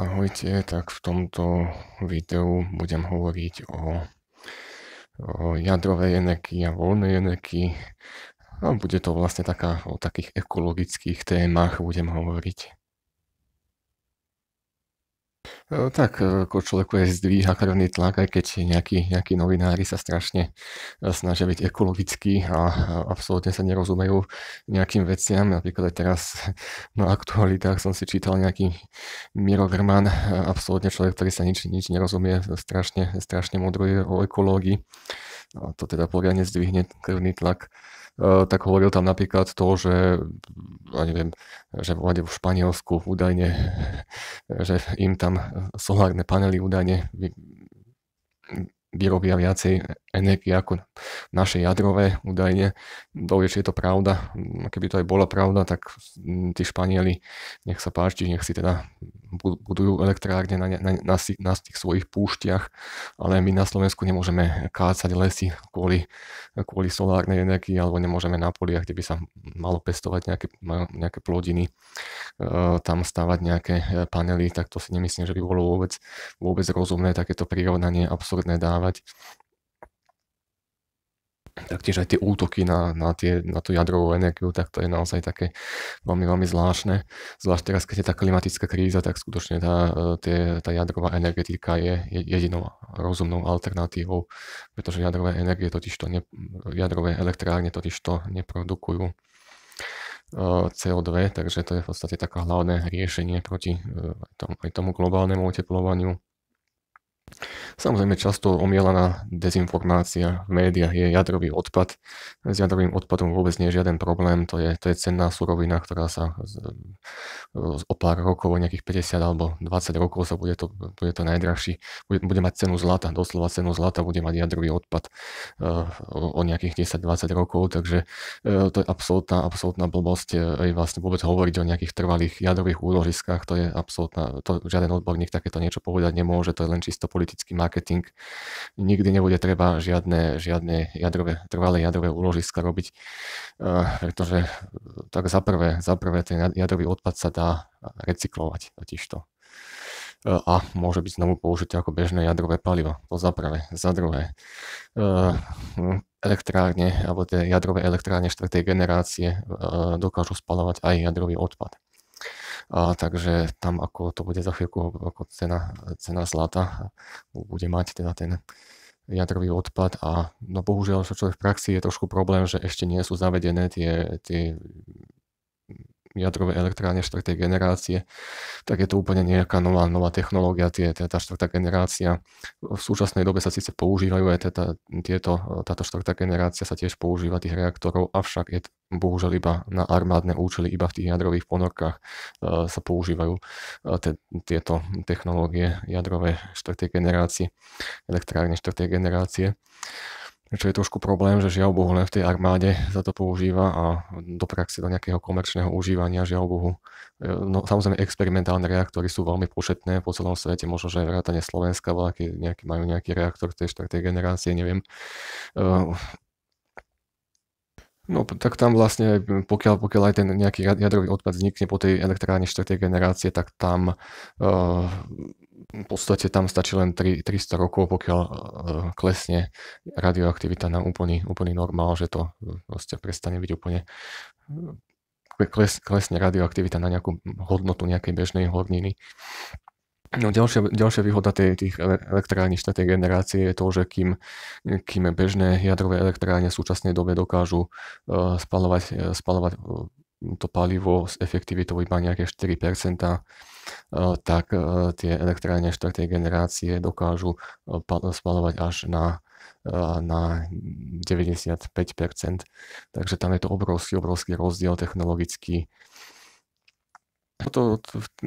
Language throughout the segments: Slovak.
Ahojte, tak v tomto videu budem hovoriť o, o jadrovej energii a voľnej energii. A bude to vlastne taká, o takých ekologických témach budem hovoriť. E, tak, e, ako človeku je zdvíha krvný tlak, aj keď nejakí, nejakí novinári sa strašne e, snažia byť ekologickí a absolútne sa nerozumejú nejakým veciam. Napríklad aj teraz na aktualitách som si čítal nejaký Miro Grman, absolútne človek, ktorý sa nič, nič nerozumie, strašne, strašne modruje o ekológii. A to teda poriadne zdvihne krvný tlak Eh, tak hovoril tam napríklad to, že ja neviem, že vláde v Španielsku údajne, že im tam solárne panely údajne vyrobia viacej energie ako naše jadrové údajne. Dovie, či je to pravda. Keby to aj bola pravda, tak mm, tí Španieli, nech sa páči, nech si teda budujú elektrárne na, na, na, na tých svojich púštiach, ale my na Slovensku nemôžeme kácať lesy kvôli, kvôli solárnej energii alebo nemôžeme na poliach, kde by sa malo pestovať nejaké, nejaké plodiny, e, tam stavať nejaké e, panely, tak to si nemyslím, že by bolo vôbec, vôbec rozumné takéto prirovnanie absurdné dávať taktiež aj tie útoky na, na, tie, na tú jadrovú energiu, tak to je naozaj také veľmi, veľmi zvláštne. Zvlášť teraz, keď je tá klimatická kríza, tak skutočne tá, e, tie, tá jadrová energetika je jedinou rozumnou alternatívou, pretože jadrové energie totiž to ne, jadrové elektrárne totiž to neprodukujú e, CO2, takže to je v podstate také hlavné riešenie proti e, aj tomu globálnemu oteplovaniu. Samozrejme často omielaná dezinformácia v médiách je jadrový odpad. S jadrovým odpadom vôbec nie je žiaden problém, to je, to je cenná surovina, ktorá sa z, z, o pár rokov, o nejakých 50 alebo 20 rokov sa bude to, bude to najdrahší, bude, bude mať cenu zlata, doslova cenu zlata bude mať jadrový odpad uh, o, o nejakých 10-20 rokov, takže uh, to je absolútna, absolútna blbosť eh, aj vlastne vôbec hovoriť o nejakých trvalých jadrových úložiskách, to je absolútna, to žiaden odborník takéto niečo povedať nemôže, to je len čisto politický marketing. Nikdy nebude treba žiadne, žiadne jadrové, trvalé jadrové úložiska robiť, eh, pretože eh, tak za prvé, za prvé ten jadrový odpad sa dá recyklovať totižto eh, a môže byť znovu použité ako bežné jadrové palivo. To za prvé. Za druhé, elektrárne alebo tie jadrové elektrárne štvrtej generácie dokážu spalovať aj jadrový odpad. A, takže tam ako to bude za chvíľku, ako cena, cena zlata bude mať teda ten jadrový odpad a no bohužiaľ, čo je v praxi, je trošku problém, že ešte nie sú zavedené tie, tie jadrové elektrárne 4. generácie, tak je to úplne nejaká nová, nová technológia, tie, tá 4. generácia. V súčasnej dobe sa síce používajú aj teda, tieto, táto 4. generácia sa tiež používa tých reaktorov, avšak je bohužiaľ iba na armádne účely, iba v tých jadrových ponorkách e, sa používajú e, te, tieto technológie jadrové 4. generácie, elektrárne 4. generácie čo je trošku problém, že žiaľ Bohu len v tej armáde sa to používa a do praxe do nejakého komerčného užívania, žiaľ Bohu. E, no samozrejme experimentálne reaktory sú veľmi početné po celom svete, možno, že aj vrátane Slovenska aký, nejaký, majú nejaký reaktor tej štvrtej generácie, neviem. E, no tak tam vlastne, pokiaľ, pokiaľ aj ten nejaký jadrový odpad vznikne po tej elektrárne štvrtej generácie, tak tam uh, v podstate tam stačí len 3, 300 rokov, pokiaľ e, klesne radioaktivita na úplný, úplný normál, že to vlastne prestane byť úplne e, kles, klesne radioaktivita na nejakú hodnotu nejakej bežnej horniny. No, ďalšia, ďalšia výhoda tej, tých elektrární štvrtej generácie je to, že kým, kým bežné jadrové elektrárne v súčasnej dobe dokážu uh, spalovať, spalovať to palivo s efektivitou iba nejaké 4%, Eh, tak eh, tie elektrárne 4. generácie dokážu eh, spalovať až na na 95%. Takže tam je to obrovský, obrovský rozdiel technologický to,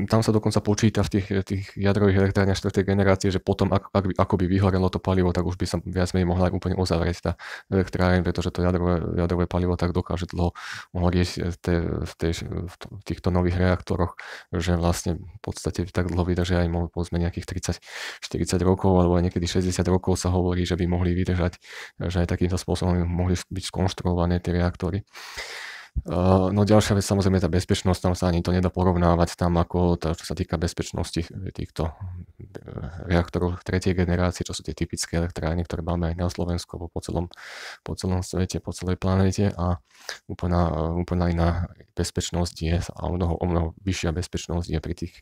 tam sa dokonca počíta v tých, tých jadrových elektrárniach 4. generácie, že potom, ak, ak by, ako by vyhorelo to palivo, tak už by sa viac menej mohla aj úplne uzavrieť tá elektráreň, pretože to jadrové, jadrové palivo tak dokáže dlho horieť v, tej, v týchto nových reaktoroch, že vlastne v podstate tak dlho vydržia aj povedzme nejakých 30-40 rokov, alebo aj niekedy 60 rokov sa hovorí, že by mohli vydržať, že aj takýmto spôsobom mohli byť skonštruované tie reaktory. Eh, no ďalšia vec samozrejme je tá bezpečnosť, tam sa ani to nedá porovnávať tam ako tá, čo sa týka bezpečnosti eh, týchto eh, reaktorov tretej generácie, čo sú tie typické elektrárne, ktoré máme aj na Slovensku po celom, po celom svete, po celej planéte a úplná, úplná iná bezpečnosť je a o mnoho, o mnoho vyššia bezpečnosť je pri tých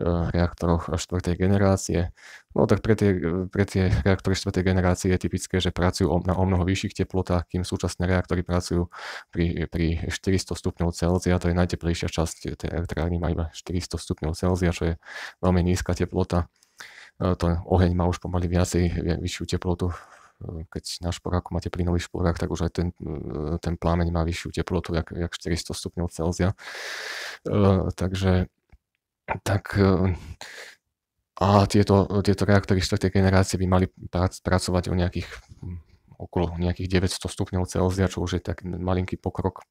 reaktoroch štvrtej generácie. No tak pre tie, pre tie reaktory 4. generácie je typické, že pracujú na o mnoho vyšších teplotách, kým súčasné reaktory pracujú pri, pri 400 stupňov Celzia, to je najteplejšia časť tej elektrárny, má iba 400 stupňov Celzia, čo je veľmi nízka teplota. E, to oheň má už pomaly viacej, vyššiu teplotu e, keď na šporáku máte plynový šporák, tak už aj ten, e, ten plámeň má vyššiu teplotu, jak, jak 400 stupňov Celzia. Takže tak a tieto, tieto reaktory 4. generácie by mali prac, pracovať o nejakých mm, okolo nejakých 900 stupňov Celzia, čo už je taký malinký pokrok.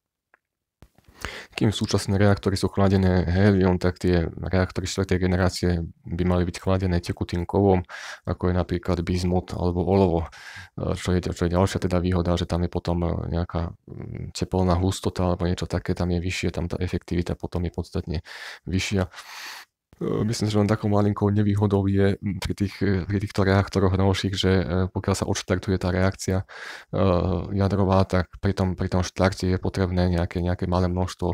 Kým súčasné reaktory sú chladené helium, tak tie reaktory 4. generácie by mali byť chladené tekutým kovom, ako je napríklad bizmut alebo olovo, e, čo je, čo je ďalšia teda výhoda, že tam je potom e, nejaká mm, teplná hustota alebo niečo také, tam je vyššie, tam tá efektivita potom je podstatne vyššia. Eh, myslím, že len takou malinkou nevýhodou je hm, pri, tých, eh, pri týchto reaktoroch novších, že eh, pokiaľ sa odštartuje tá reakcia jadrová, tak pri tom, pri tom štarte je potrebné nejaké, nejaké malé množstvo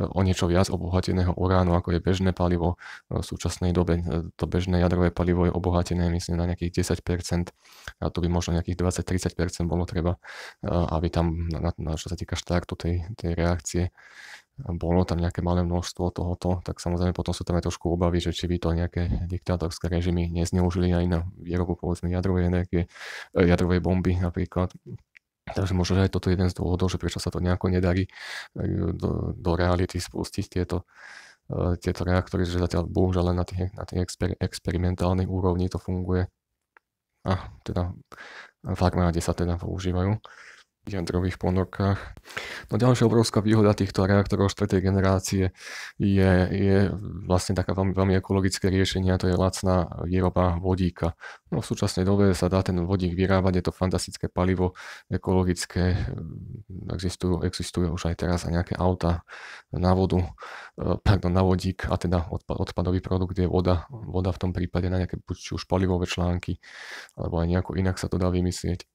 o niečo viac obohateného uránu, ako je bežné palivo. V súčasnej dobe to bežné jadrové palivo je obohatené, myslím, na nejakých 10%, a to by možno nejakých 20-30% bolo treba, aby tam, na, na, na, čo sa týka štartu tej, tej reakcie, bolo tam nejaké malé množstvo tohoto, tak samozrejme potom sú tam aj trošku obavy, že či by to nejaké diktátorské režimy nezneužili aj na výrobu povedzme jadrovej energie, e, jadrovej bomby napríklad. Takže možno, že aj toto je jeden z dôvodov, že prečo sa to nejako nedarí e, do, do reality spustiť tieto, e, tieto reaktory, že zatiaľ bohužiaľ len na tej, na exper, experimentálnej úrovni to funguje. A teda v armáde sa teda používajú jadrových ponorkách. No ďalšia obrovská výhoda týchto reaktorov 4. generácie je, je vlastne taká veľmi, veľmi ekologické riešenie a to je lacná výroba vodíka. No v súčasnej dobe sa dá ten vodík vyrábať, je to fantastické palivo ekologické, mm, existujú, existujú už aj teraz aj nejaké auta na vodu, e, pardon, na vodík a teda odpad, odpadový produkt je voda, voda v tom prípade na nejaké buď už palivové články alebo aj nejako inak sa to dá vymyslieť.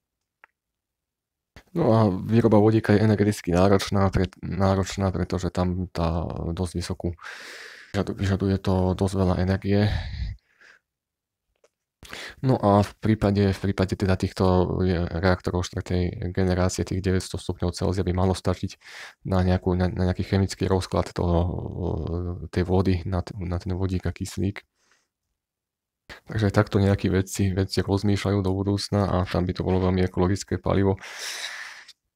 No a výroba vodíka je energeticky náročná, pre, náročná pretože tam tá dosť vysokú, vyžaduje to dosť veľa energie. No a v prípade, v prípade teda týchto reaktorov 4. generácie, tých 900 stupňov Celzia by malo stačiť na, nejakú, na, na nejaký chemický rozklad toho, tej vody na, na ten vodík a kyslík. Takže takto nejakí vedci, vedci rozmýšľajú do budúcna a tam by to bolo veľmi ekologické palivo.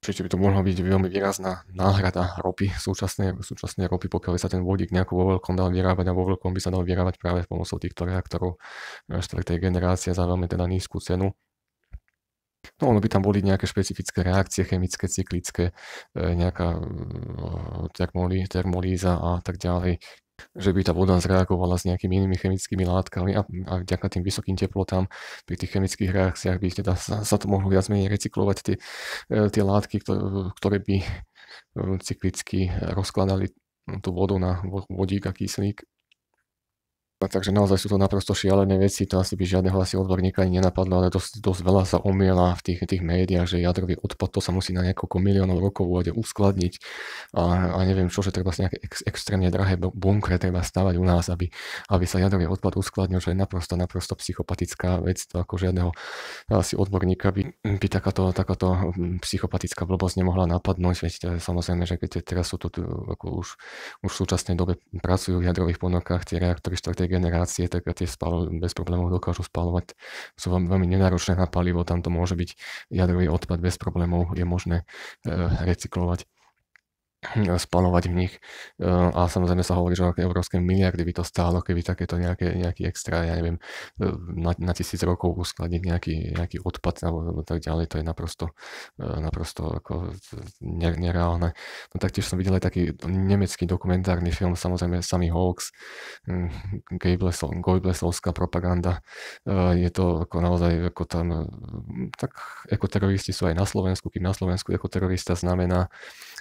Určite by to mohla byť veľmi výrazná náhrada ropy, súčasnej, súčasnej ropy, pokiaľ by sa ten vodík nejakú vo veľkom dal vyrábať a vo veľkom by sa dal vyrábať práve pomocou týchto reaktorov 4. generácie za veľmi teda nízku cenu. No ono by tam boli nejaké špecifické reakcie, chemické, cyklické, e, nejaká e, termolíza a tak ďalej, že by tá voda zreagovala s nejakými inými chemickými látkami a, a vďaka tým vysokým teplotám pri tých chemických reakciách by teda sa, sa to mohlo viac menej recyklovať tie, eh, tie látky, ktoré, ktoré by eh, cyklicky rozkladali tú vodu na vodík a kyslík napríklad, takže naozaj sú to naprosto šialené veci, to asi by žiadneho asi odborníka ani nenapadlo, ale dosť, dosť veľa sa omiela v tých, tých médiách, že jadrový odpad to sa musí na niekoľko miliónov rokov vode uskladniť a, a neviem čo, že treba si nejaké ex, extrémne drahé bunkre treba stavať u nás, aby, aby sa jadrový odpad uskladnil, že je naprosto, naprosto psychopatická vec, to ako žiadneho asi odborníka by, by takáto, takáto hm, psychopatická blbosť nemohla napadnúť, veď e, samozrejme, že keď teraz sú tu, tu ako už, už v súčasnej dobe pracujú v jadrových ponokách tie reaktory 4 generácie, tak tie spalo, bez problémov dokážu spalovať. Sú veľmi nenáročné na palivo, tam to môže byť jadrový odpad bez problémov, je možné eh, recyklovať. Eh, spanovať v nich. Eh, A samozrejme sa hovorí, že aké európske miliardy by to stálo, keby takéto nejaké, nejaký extra, ja neviem, eh, na, na tisíc rokov uskladniť nejaký, nejaký odpad alebo tak ďalej. To je naprosto, naprosto ako nereálne. No taktiež som videl aj taký nemecký dokumentárny film, samozrejme samý hoax, hm, Goebbelsovská propaganda. Je to ako naozaj, ako tam, hm, tak ekoteroristi sú aj na Slovensku, kým na Slovensku ekoterorista znamená,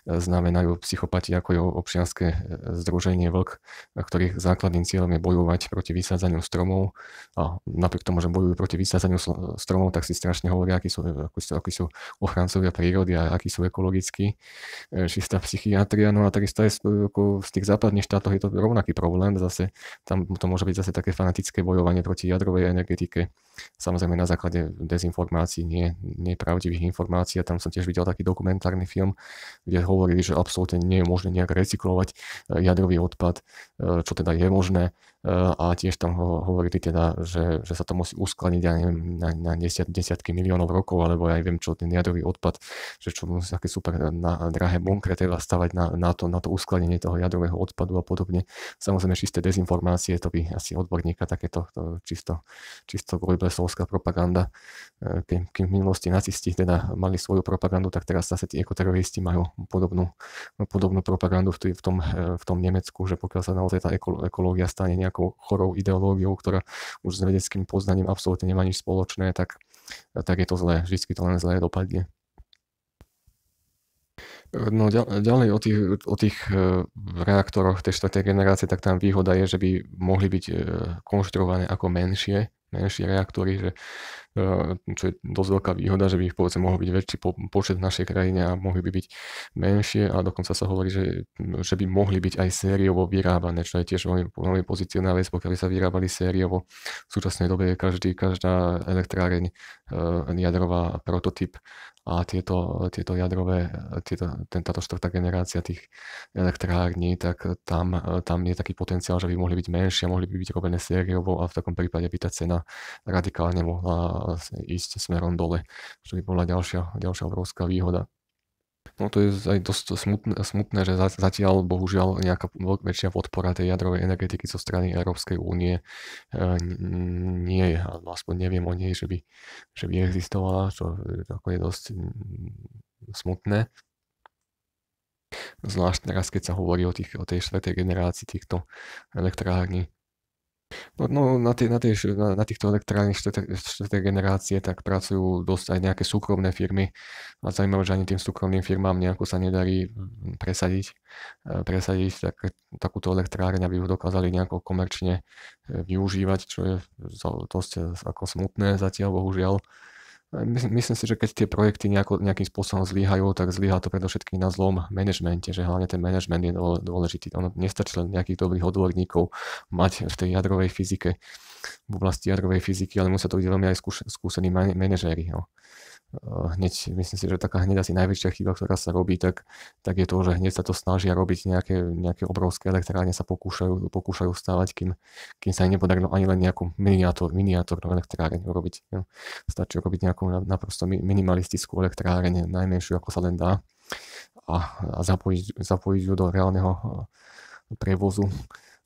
znamenajú psychopati ako je občianske e, združenie Vlk, e, ktorých základným cieľom je bojovať proti vysádzaniu stromov. A napriek tomu, že bojujú proti vysádzaniu stromov, tak si strašne hovoria, akí sú, e, akí sú, akí sú ochrancovia prírody a akí sú ekologickí. Čistá psychiatria. No a takisto aj v tých západných štátoch je to rovnaký problém. Zase tam to môže byť zase také fanatické bojovanie proti jadrovej energetike Samozrejme na základe dezinformácií, nie, nepravdivých informácií. A tam som tiež videl taký dokumentárny film, kde hovorili, že absolútne nie je možné nejak recyklovať eh, jadrový odpad, eh, čo teda je možné Eh, a tiež tam ho, hovorili teda, že, že sa to musí uskladniť ja neviem, na, na desiat, desiatky miliónov rokov, alebo ja neviem čo, ten jadrový odpad, že čo musí také super eh, na, drahé bunkre treba stavať na, na, to, na to uskladenie toho jadrového odpadu a podobne. Samozrejme čisté dezinformácie, to by asi odborníka takéto to eh, čisto, čisto Goebbelsovská propaganda. Ke, keď v minulosti nacisti teda mali svoju propagandu, tak teraz zase tí ekoteroristi majú podobnú, podobnú propagandu v, tý, v, tom, v tom Nemecku, že pokiaľ sa naozaj tá ekolo, ekológia stane nejak nejakou chorou ideológiou, ktorá už s vedeckým poznaním absolútne nemá nič spoločné, tak, tak je to zlé. Vždycky to len zlé dopadne. No ďalej o tých, o tých e, reaktoroch tej štvrtej generácie, tak tam výhoda je, že by mohli byť e, konštruované ako menšie, menšie reaktory, že Ehm, čo je dosť veľká výhoda, že by ich povedzme mohol byť väčší počet v našej krajine a mohli by byť menšie a dokonca sa hovorí, že, že by mohli byť aj sériovo vyrábané, čo je tiež veľmi, veľmi pozitívna vec, pokiaľ by sa vyrábali sériovo. V súčasnej dobe je každý, každá elektráreň ehm, jadrová prototyp a tieto, tieto jadrové, tieto, ten, táto štvrtá generácia tých elektrární, tak tam, tam je taký potenciál, že by mohli byť menšie, mohli by byť robené sériovo a v takom prípade by tá cena radikálne mohla vlastne ísť smerom dole, čo by bola ďalšia, ďalšia obrovská výhoda. No to je aj dosť smutné, smutné že zatiaľ bohužiaľ nejaká väčšia podpora tej jadrovej energetiky zo strany Európskej únie e, nie je, alebo aspoň neviem o nej, že by, že by existovala, čo e, ako je dosť smutné. Zvlášť teraz, keď sa hovorí o, tých, o tej štvrtej generácii týchto elektrární, No, no na, tie, na, tie, na, na týchto elektrárnych štvrtej generácie tak pracujú dosť aj nejaké súkromné firmy a zaujímavé, že ani tým súkromným firmám nejako sa nedarí mm, presadiť, e, presadiť tak, takúto elektrárň, aby ju dokázali nejako komerčne e, využívať, čo je dosť e, ako smutné zatiaľ, bohužiaľ. Myslím, myslím si, že keď tie projekty nejako, nejakým spôsobom zlyhajú, tak zlyha to predovšetkým na zlom manažmente, že hlavne ten manažment je dôležitý. Ono nestačí len nejakých dobrých odborníkov mať v tej jadrovej fyzike, v oblasti jadrovej fyziky, ale musia to byť veľmi aj skúsení manažéri. No. Eh, hneď, myslím si, že taká hneď asi najväčšia chyba, ktorá sa robí, tak, tak je to, že hneď sa to snažia robiť nejaké, nejaké obrovské elektrárne, sa pokúšajú, pokúšajú stávať, kým, kým sa nepodarilo ani len nejakú miniatúr, miniatúrnu elektráreň urobiť. Jo. Stačí robiť nejakú naprosto minimalistickú elektráreň, najmenšiu, ako sa len dá a, a zapojiť, zapojiť ju do reálneho eh, prevozu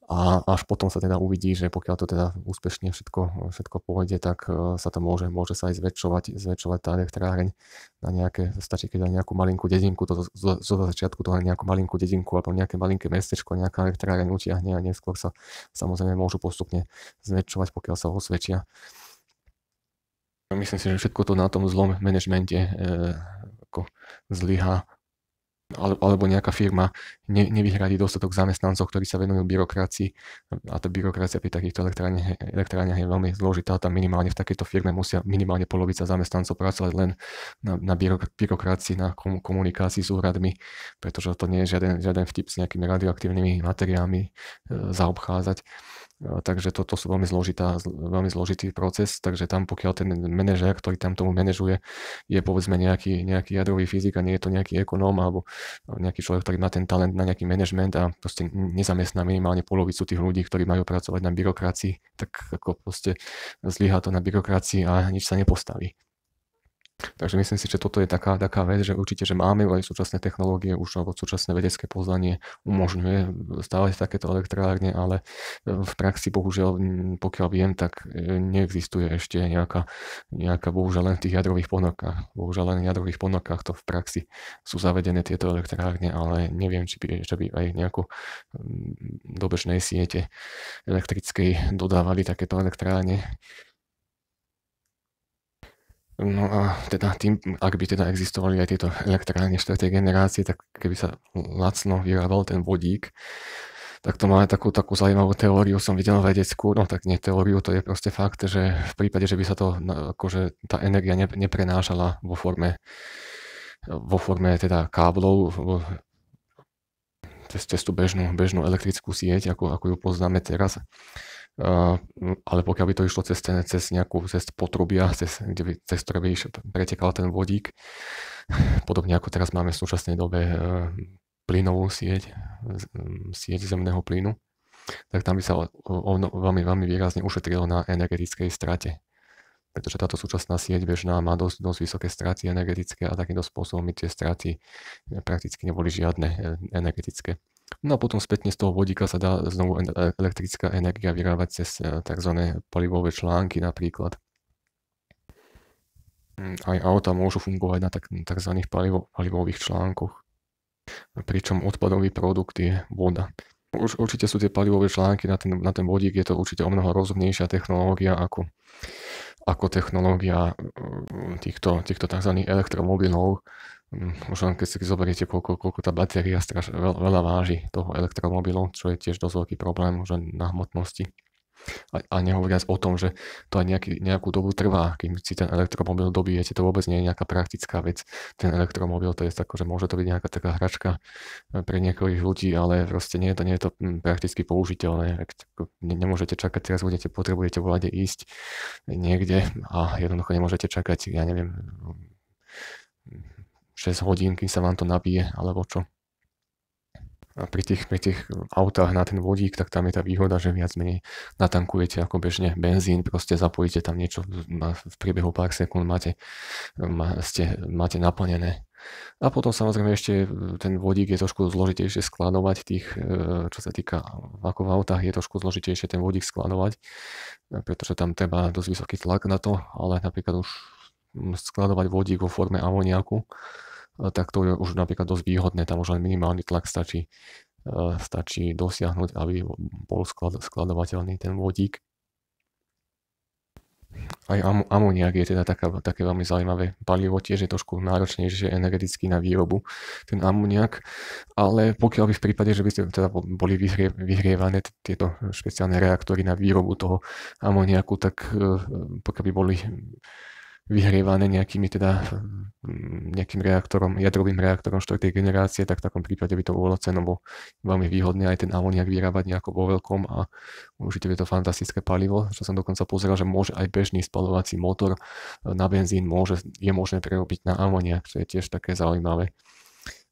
a až potom sa teda uvidí, že pokiaľ to teda úspešne všetko, všetko pôjde, tak e, sa to môže, môže sa aj zväčšovať, zväčšovať tá elektráreň na nejaké, stačí keď aj nejakú malinkú dedinku, to zo, zo začiatku to aj nejakú malinkú dedinku alebo nejaké malinké mestečko, nejaká elektráreň utiahne a neskôr sa samozrejme môžu postupne zväčšovať, pokiaľ sa osvedčia. Myslím si, že všetko to na tom zlom manažmente e, ako zlyha alebo nejaká firma ne, nevyhradí dostatok zamestnancov, ktorí sa venujú byrokracii a tá byrokracia pri takýchto elektrániach, elektrániach je veľmi zložitá. Tam minimálne v takejto firme musia minimálne polovica zamestnancov pracovať len na, na byrokracii, na komunikácii s úradmi, pretože to nie je žiaden, žiaden vtip s nejakými radioaktívnymi materiálmi e, zaobchádzať. Takže toto sú veľmi, zložitá, veľmi zložitý proces, takže tam pokiaľ ten manažer, ktorý tam tomu manažuje, je povedzme nejaký, nejaký jadrový fyzik a nie je to nejaký ekonóm alebo nejaký človek, ktorý má ten talent na nejaký manažment a proste nezamestná minimálne polovicu tých ľudí, ktorí majú pracovať na byrokracii, tak ako proste zlyhá to na byrokracii a nič sa nepostaví. Takže myslím si, že toto je taká, taká vec, že určite, že máme aj súčasné technológie, už alebo súčasné vedecké poznanie umožňuje stále takéto elektrárne, ale e, v praxi bohužiaľ, pokiaľ viem, tak e, neexistuje ešte nejaká, nejaká bohužiaľ len v tých jadrových ponorkách. Bohužiaľ len v jadrových ponorkách to v praxi sú zavedené tieto elektrárne, ale neviem, či by, že by aj nejako do bežnej siete elektrickej dodávali takéto elektrárne. No a teda tým, ak by teda existovali aj tieto elektrárne štvrtej generácie, tak keby sa lacno vyrábal ten vodík, tak to má takú, takú zaujímavú teóriu, som videl vedeckú, no tak nie teóriu, to je proste fakt, že v prípade, že by sa to, akože tá energia neprenášala vo forme, vo forme teda káblov, cez, cez tú bežnú, bežnú elektrickú sieť, ako, ako ju poznáme teraz, ale pokiaľ by to išlo cez, cez nejakú cez potrubia, cez, kde by, cez ktoré by pretekal ten vodík, podobne ako teraz máme v súčasnej dobe e, plynovú sieť, sieť zemného plynu, tak tam by sa ono veľmi, veľmi výrazne ušetrilo na energetickej strate. Pretože táto súčasná sieť bežná má dosť, dosť vysoké straty energetické a takýmto spôsobom tie straty prakticky neboli žiadne e, energetické. No a potom spätne z toho vodíka sa dá znovu e, elektrická energia vyrábať cez e, tzv. palivové články napríklad. Mm, aj auta môžu fungovať na tzv. Palivo, palivových článkoch. Pričom odpadový produkt je voda. Už určite sú tie palivové články na ten, na ten vodík, je to určite o mnoho rozumnejšia technológia ako, ako technológia mm, týchto, týchto tzv. elektromobilov, už len keď si zoberiete, koľko, koľko tá batéria straš, veľa, veľa váži toho elektromobilu, čo je tiež dosť veľký problém už len na hmotnosti. A, a nehovoriac o tom, že to aj nejaký, nejakú dobu trvá, kým si ten elektromobil dobijete, to vôbec nie je nejaká praktická vec. Ten elektromobil to je tak, že môže to byť nejaká taká hračka eh, pre niektorých ľudí, ale proste nie je to, nie je to hm, prakticky použiteľné. nemôžete čakať, teraz budete, potrebujete vo ísť niekde a jednoducho nemôžete čakať, ja neviem, 6 hodín, kým sa vám to nabije, alebo čo. A pri tých, pri tých autách na ten vodík, tak tam je tá výhoda, že viac menej natankujete ako bežne benzín, proste zapojíte tam niečo, v priebehu pár sekúnd máte, má, ste, máte naplnené a potom samozrejme ešte e, ten vodík je trošku zložitejšie skladovať tých, e, čo sa týka ako v autách, je trošku zložitejšie ten vodík skladovať, pretože tam treba dosť vysoký tlak na to, ale napríklad už skladovať vodík vo forme amoniaku, E, tak to je už napríklad dosť výhodné, tam už len minimálny tlak stačí, e, stačí dosiahnuť, aby bol sklad, skladovateľný ten vodík. Aj amoniak je teda taká, také veľmi zaujímavé palivo, tiež je trošku náročnejšie energeticky na výrobu ten amoniak, ale pokiaľ by v prípade, že by ste teda boli vyhrie, vyhrievané tieto špeciálne reaktory na výrobu toho amoniaku, tak e, pokiaľ by boli vyhrievané nejakými teda mm, nejakým reaktorom, jadrovým reaktorom 4. generácie, tak v takom prípade by to bolo cenovo veľmi výhodné aj ten amoniak vyrábať nejako vo veľkom a určite je to fantastické palivo, čo som dokonca pozeral, že môže aj bežný spalovací motor na benzín môže, je možné prerobiť na amoniak, čo je tiež také zaujímavé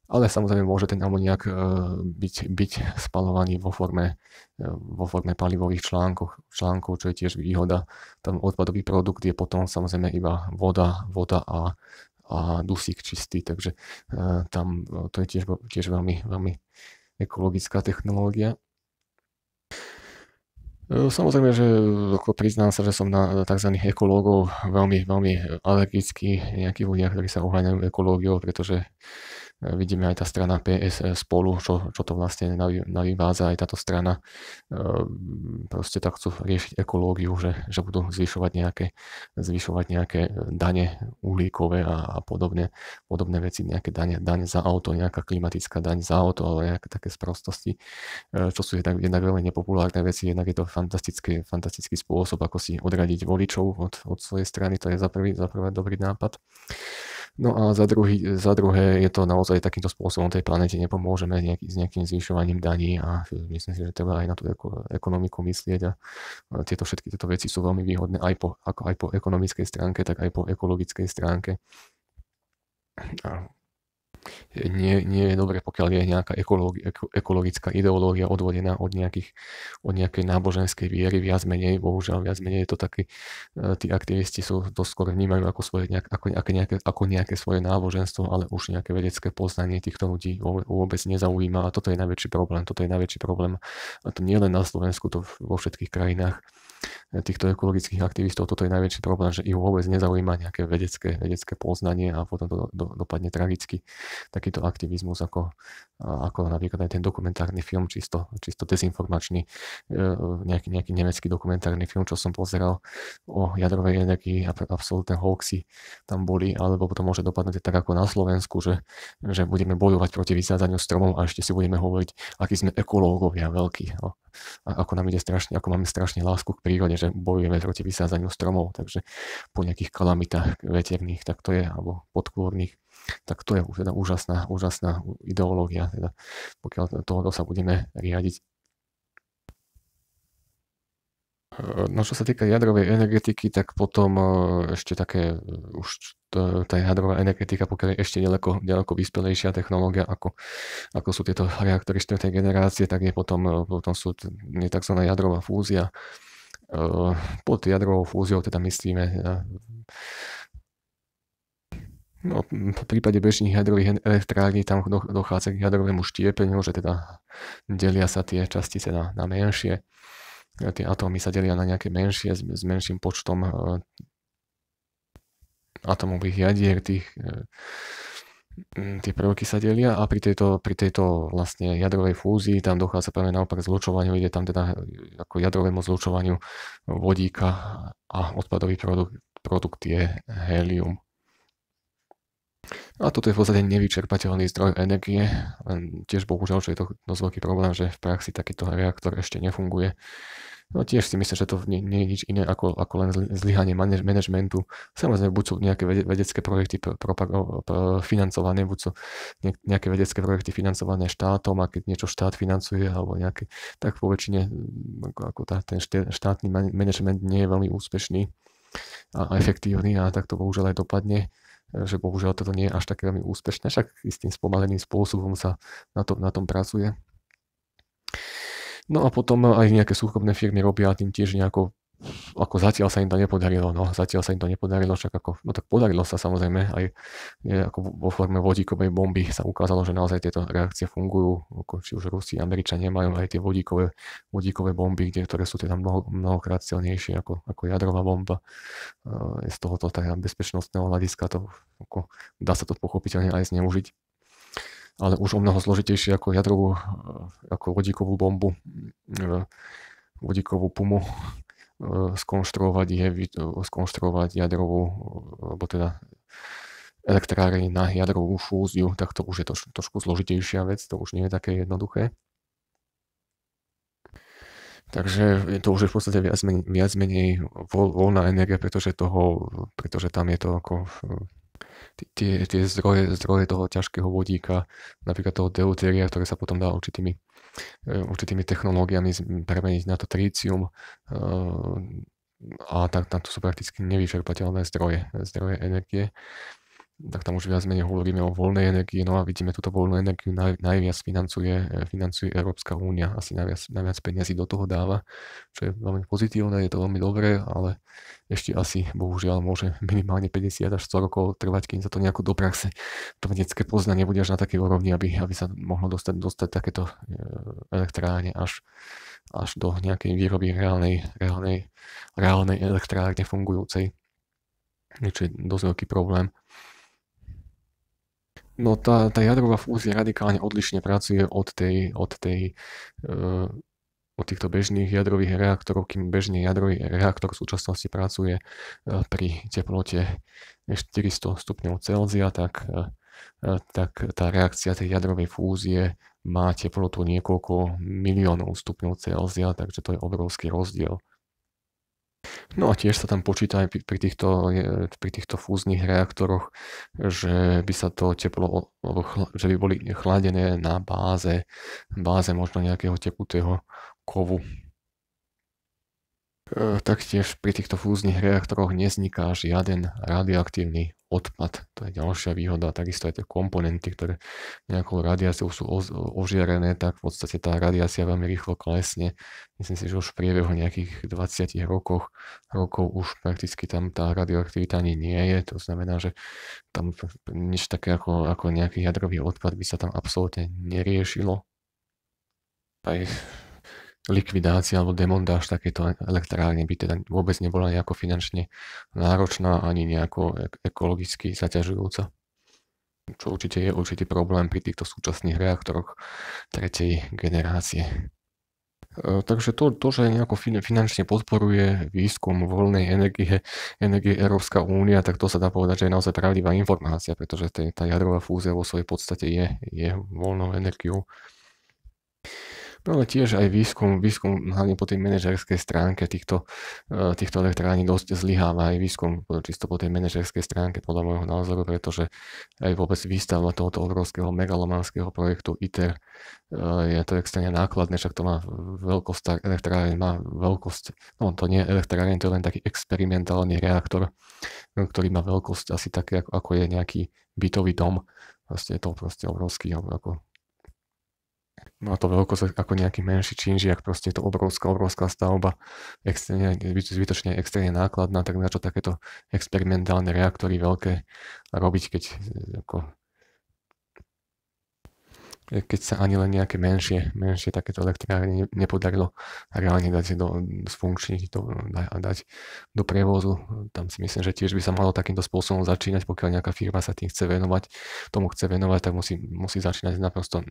ale samozrejme môže ten amoniak e, byť, byť spalovaný vo forme, e, vo forme palivových článkov, článkov, čo je tiež výhoda. Tam odpadový produkt je potom samozrejme iba voda, voda a, a dusík čistý, takže e, tam to je tiež, tiež veľmi, veľmi ekologická technológia. Samozrejme, že ako priznám sa, že som na tzv. ekológov veľmi, veľmi alergický, nejakí ľudia, ktorí sa uháňajú ekológiou, pretože E, vidíme aj tá strana PS e spolu, čo, čo to vlastne navýváza aj táto strana. E, proste tak chcú riešiť ekológiu, že, že budú zvyšovať nejaké, zvyšovať nejaké dane uhlíkové a, a podobne, podobné veci, nejaké dane, dane za auto, nejaká klimatická daň za auto, ale nejaké také sprostosti, čo sú jednak, jednak veľmi nepopulárne veci, jednak je to fantastický, fantastický spôsob, ako si odradiť voličov od, od svojej strany, to je za, prvý, za prvé dobrý nápad. No a za, druhý, za druhé je to naozaj takýmto spôsobom tej planete nepomôžeme nejaký, s nejakým zvyšovaním daní a myslím si, že treba aj na tú ekonomiku myslieť a, tieto všetky tieto veci sú veľmi výhodné aj po, ako aj po ekonomickej stránke, tak aj po ekologickej stránke. A nie, nie je dobre, pokiaľ je nejaká ekologi- ekologická ideológia odvodená od, nejakých, od nejakej náboženskej viery, viac menej, bohužiaľ viac menej je to taký, e, tí aktivisti sú to skôr vnímajú ako, svoje, nejak, ako, nejaké, nejaké, ako nejaké svoje náboženstvo, ale už nejaké vedecké poznanie týchto ľudí vôbec nezaujíma a toto je najväčší problém, toto je najväčší problém a to nie len na Slovensku, to vo všetkých krajinách týchto ekologických aktivistov toto je najväčší problém, že ich vôbec nezaujíma nejaké vedecké, vedecké poznanie a potom to do, do, dopadne tragicky takýto aktivizmus ako ako napríklad aj ten dokumentárny film, čisto, čisto dezinformačný, e, nejaký, nejaký nemecký dokumentárny film, čo som pozeral o jadrovej energii a absolútne hoaxy tam boli, alebo to môže dopadnúť tak ako na Slovensku, že, že budeme bojovať proti vysádzaniu stromov a ešte si budeme hovoriť, akí sme ekológovia veľkí. No. A ako nám ide strašne, ako máme strašne lásku k prírode, že bojujeme proti vysádzaniu stromov, takže po nejakých kalamitách veterných, tak to je, alebo podkôrnych, tak to je už teda úžasná, úžasná ideológia, teda, pokiaľ toho sa budeme riadiť. E, no čo sa týka jadrovej energetiky, tak potom e, ešte také, e, už tá jadrová energetika, pokiaľ je ešte ďaleko, ďaleko vyspelejšia technológia, ako, ako sú tieto reaktory 4. generácie, tak je potom, potom sú tzv. jadrová fúzia. Pod jadrovou fúziou teda myslíme teda No, v prípade bežných jadrových elektrární tam dochádza k jadrovému štiepeniu, že teda delia sa tie častice na, na menšie. E, tie atómy sa delia na nejaké menšie s, s menším počtom e, atomových jadier, tých, e, tie prvky sa delia a pri tejto, pri tejto vlastne jadrovej fúzii tam dochádza práve naopak zlučovaniu, ide tam teda ako jadrovému zlučovaniu vodíka a odpadový produkt, produkt je helium. No a toto je v podstate nevyčerpateľný zdroj energie, len tiež bohužiaľ, že je to dosť veľký problém, že v praxi takýto reaktor ešte nefunguje. No tiež si myslím, že to nie, nie je nič iné ako, ako len zlyhanie manaž, manažmentu. Samozrejme, buď sú nejaké vedecké projekty pro, pro, pro, financované, buď sú nejaké vedecké projekty financované štátom a keď niečo štát financuje alebo nejaké, tak po väčšine ako, ako tá, ten štátny manažment nie je veľmi úspešný a efektívny a tak to bohužiaľ aj dopadne že bohužiaľ toto nie je až také veľmi úspešné, však istým spomaleným spôsobom sa na, to, na tom pracuje. No a potom aj nejaké súkromné firmy robia tým tiež nejako ako zatiaľ sa im to nepodarilo, no, zatiaľ sa im to nepodarilo, však ako, no tak podarilo sa samozrejme, aj je, ako vo forme vodíkovej bomby sa ukázalo, že naozaj tieto reakcie fungujú, ako, či už Rusi, Američania majú aj tie vodíkové, vodíkové bomby, kde, ktoré sú teda mnoho, mnohokrát silnejšie ako, ako jadrová bomba. Je z tohoto teda bezpečnostného hľadiska to, ako, dá sa to pochopiteľne aj zneužiť ale už o mnoho zložitejšie ako jadrovú, ako vodíkovú bombu, e, vodíkovú pumu, Eh, skonštruovať, je, eh, skonštruovať jadrovú, eh, alebo teda elektráreň na jadrovú fúziu, tak to už je troš, trošku zložitejšia vec, to už nie je také jednoduché. Takže to už je v podstate viac menej, viac menej voľná energia, pretože, toho, pretože tam je to ako tie, tie zdroje, zdroje toho ťažkého vodíka, napríklad toho deutéria, ktoré sa potom dá určitými E, určitými technológiami premeniť na to trícium e, a tak na to sú prakticky nevyčerpateľné zdroje, zdroje energie tak tam už viac menej hovoríme o voľnej energii, no a vidíme túto voľnú energiu naj, najviac financuje, eh, financuje Európska únia, asi najviac, najviac peniazy do toho dáva, čo je veľmi pozitívne, je to veľmi dobré, ale ešte asi bohužiaľ môže minimálne 50 až 100 rokov trvať, kým sa to nejako do praxe, to vedecké poznanie bude až na takej úrovni, aby, aby sa mohlo dostať, dostať takéto eh, elektráne až, až do nejakej výroby reálnej, reálnej, reálnej elektrárne fungujúcej, Čiže je dosť veľký problém. No tá, tá jadrová fúzia radikálne odlišne pracuje od, tej, od, tej, uh, od týchto bežných jadrových reaktorov, kým bežný jadrový reaktor v súčasnosti pracuje uh, pri teplote 400 stupňov Celzia, tak, uh, tak tá reakcia tej jadrovej fúzie má teplotu niekoľko miliónov stupňov Celzia, takže to je obrovský rozdiel. No a tiež sa tam počíta aj pri týchto, pri týchto fúznych reaktoroch, že by sa to teplo, že by boli chladené na báze, báze možno nejakého tekutého kovu. E, Taktiež pri týchto fúznych reaktoroch nezniká žiaden radioaktívny odpad. To je ďalšia výhoda. Takisto aj tie komponenty, ktoré nejakou radiáciou sú ožiarené, tak v podstate tá radiácia veľmi rýchlo klesne. Myslím si, že už v priebehu nejakých 20 rokov, rokov už prakticky tam tá radioaktivita ani nie je. To znamená, že tam nič také ako, ako nejaký jadrový odpad by sa tam absolútne neriešilo. Aj likvidácia alebo demontáž takéto elektrárne by teda vôbec nebola nejako finančne náročná ani nejako ekologicky zaťažujúca. Čo určite je určitý problém pri týchto súčasných reaktoroch tretej generácie. E, takže to, to že nejako finančne podporuje výskum voľnej energie, energie Európska únia, tak to sa dá povedať, že je naozaj pravdivá informácia, pretože tá jadrová fúzia vo svojej podstate je, je voľnou energiou. No ale tiež aj výskum, výskum hlavne po tej manažerskej stránke týchto, e, týchto elektrární dosť zlyháva aj výskum čisto po tej manažerskej stránke podľa môjho názoru, pretože aj vôbec výstavba tohoto obrovského megalomanského projektu ITER e, je to extrémne nákladné, však to má veľkosť, elektráreň má veľkosť, no to nie je elektráreň, to je len taký experimentálny reaktor, e, ktorý má veľkosť asi také, ako, ako je nejaký bytový dom. Vlastne je to proste obrovský, ako má to veľkosť ako nejaký menší činžiak, proste je to obrovská, obrovská stavba, extrémne, zbytočne extrémne nákladná, tak na čo takéto experimentálne reaktory veľké robiť, keď ako, keď sa ani len nejaké menšie, menšie takéto elektrárne nepodarilo reálne dať do, funkčných to, da, dať do prevozu. Tam si myslím, že tiež by sa malo takýmto spôsobom začínať, pokiaľ nejaká firma sa tým chce venovať, tomu chce venovať, tak musí, musí začínať naprosto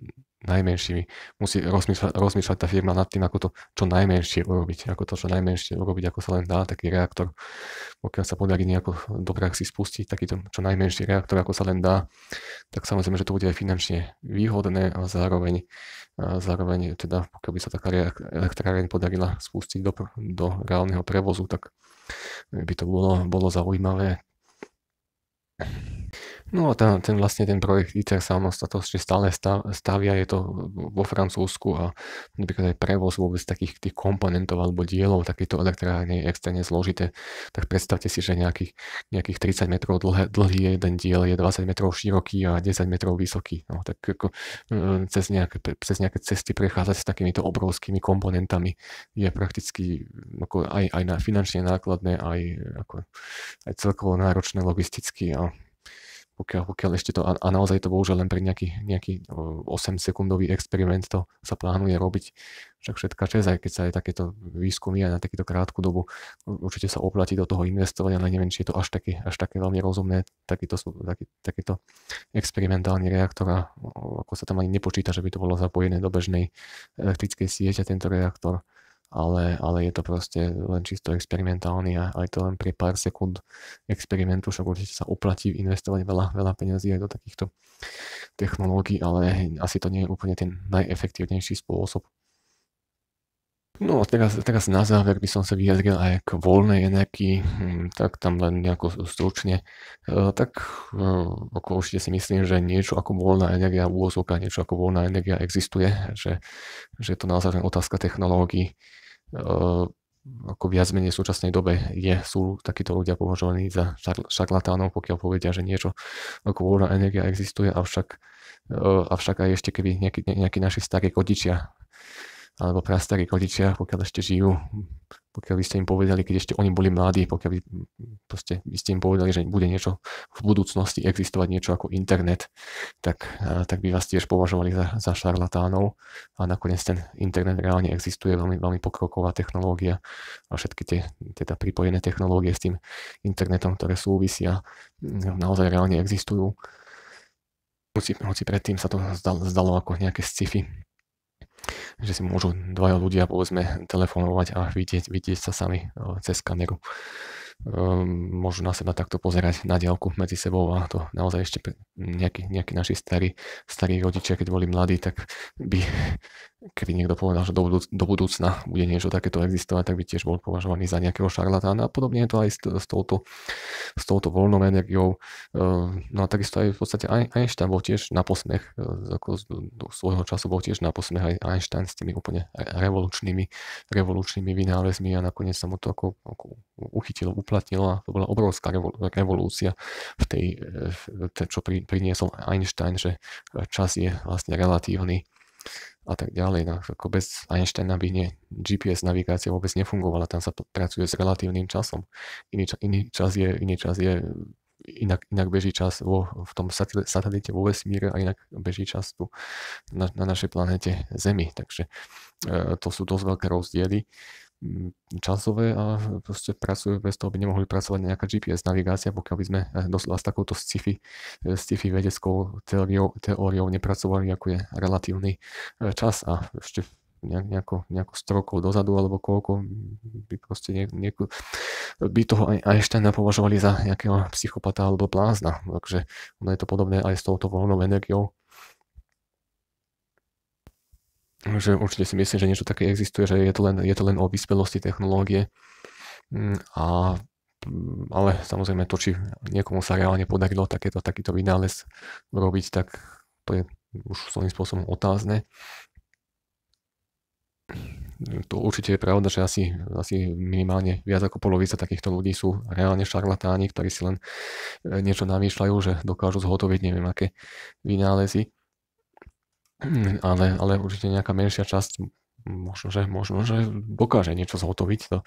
najmenšími. Musí rozmýšľať, rozmýšľať tá firma nad tým, ako to čo najmenšie urobiť, ako to čo najmenšie urobiť, ako sa len dá taký reaktor pokiaľ sa podarí nejako do praxi spustiť takýto čo najmenší reaktor, ako sa len dá, tak samozrejme, že to bude aj finančne výhodné a zároveň, a zároveň teda pokiaľ by sa taká elektráreň podarila spustiť do, do reálneho prevozu, tak by to bolo, bolo zaujímavé. No a ten, ten vlastne ten projekt ITER sám sa stále stavia, je to vo Francúzsku a napríklad aj prevoz vôbec takých tých komponentov alebo dielov takéto elektrárne je extrémne zložité. Tak predstavte si, že nejakých, nejakých 30 metrov dlhé, dlhý jeden diel je 20 metrov široký a 10 metrov vysoký. No tak ako, mm, cez, nejaké, cez nejaké cesty prechádzať s takýmito obrovskými komponentami je prakticky ako aj, aj na finančne nákladné, aj, ako, aj celkovo náročné logisticky No pokiaľ, pokiaľ ešte to, a, a naozaj to bohužiaľ len pre nejaký, nejaký 8-sekundový experiment to sa plánuje robiť. Však všetka čest, aj keď sa aj takéto výskumy aj na takýto krátku dobu, určite sa oplatí do toho investovať, ale neviem, či je to až také, až také veľmi rozumné, takýto, taký, takýto experimentálny reaktor, a ako sa tam ani nepočíta, že by to bolo zapojené do bežnej elektrickej siete, tento reaktor ale, ale je to proste len čisto experimentálny a aj to len pre pár sekúnd experimentu, však určite sa uplatí investovať veľa, veľa peniazí aj do takýchto technológií, ale asi to nie je úplne ten najefektívnejší spôsob. No a teraz, teraz na záver by som sa vyjadril aj k voľnej energii, hm, tak tam len nejako stručne. E, tak e, ako určite si myslím, že niečo ako voľná energia úvozovka, niečo ako voľná energia existuje, že, že je to naozaj otázka technológií Ehm, ako viac menej v súčasnej dobe je, sú takíto ľudia považovaní za šarlatánov, pokiaľ povedia, že niečo ako voľná energia existuje, avšak, ehm, avšak aj ešte keby nejakí, naši starí rodičia alebo prastarí rodičia, pokiaľ ešte žijú, pokiaľ by ste im povedali, keď ešte oni boli mladí, pokiaľ by, proste, by ste im povedali, že bude niečo v budúcnosti existovať niečo ako internet, tak, tak by vás tiež považovali za, za šarlatánov a nakoniec ten internet reálne existuje, veľmi, veľmi pokroková technológia a všetky tie teda pripojené technológie s tým internetom, ktoré súvisia, no, naozaj reálne existujú. Hoci, hoci predtým sa to zdalo, zdalo ako nejaké sci-fi že si môžu dvaja ľudia povedzme telefonovať a vidieť, vidieť sa sami e, cez kameru. môžu na seba takto pozerať na diálku medzi sebou a to naozaj ešte nejakí, nejakí naši starí, starí rodičia, keď boli mladí, tak by keby niekto povedal, že do, budúc- do budúcna bude niečo takéto existovať, tak by tiež bol považovaný za nejakého šarlatána. A podobne je to aj s, s, touto, s touto voľnou energiou. Ehm, no a takisto aj v podstate Einstein bol tiež na posmech, e, ako do svojho času bol tiež na posmech aj Einstein s tými úplne revolučnými, revolučnými vynálezmi a nakoniec sa mu to ako, ako uchytilo, uplatnilo a to bola obrovská revolúcia v tej, e, čo priniesol Einstein, že čas je vlastne relatívny a tak ďalej. No, Ako bez Einsteina by nie, GPS navigácia vôbec nefungovala, tam sa pracuje s relatívnym časom. Iný, čas, iný čas je, iný čas je inak, inak beží čas vo, v tom satelite vo vesmíre a inak beží čas tu na, na našej planete Zemi. Takže e, to sú dosť veľké rozdiely. Mm, časové a proste pracujú bez toho, by nemohli pracovať nejaká GPS navigácia, pokiaľ by sme eh, doslova s takouto sci-fi, eh, sci-fi vedeckou teóriou, teóriou nepracovali, ako je relatívny eh, čas a ešte nejako, nejako strokov dozadu alebo koľko mm, by proste nie, nieko, by toho aj ešte napovažovali za nejakého psychopata alebo blázna. Takže ono je to podobné aj s touto voľnou energiou, že určite si myslím, že niečo také existuje, že je to len, je to len o vyspelosti technológie. Mm, a, mm, ale samozrejme to, či niekomu sa reálne podarilo takéto, takýto vynález robiť, tak to je už svojím spôsobom otázne. To určite je pravda, že asi, asi minimálne viac ako polovica takýchto ľudí sú reálne šarlatáni, ktorí si len e, niečo namýšľajú, že dokážu zhotoviť neviem aké vynálezy Mm, ale, ale určite nejaká menšia časť možno, že, možno, že dokáže niečo zhotoviť. To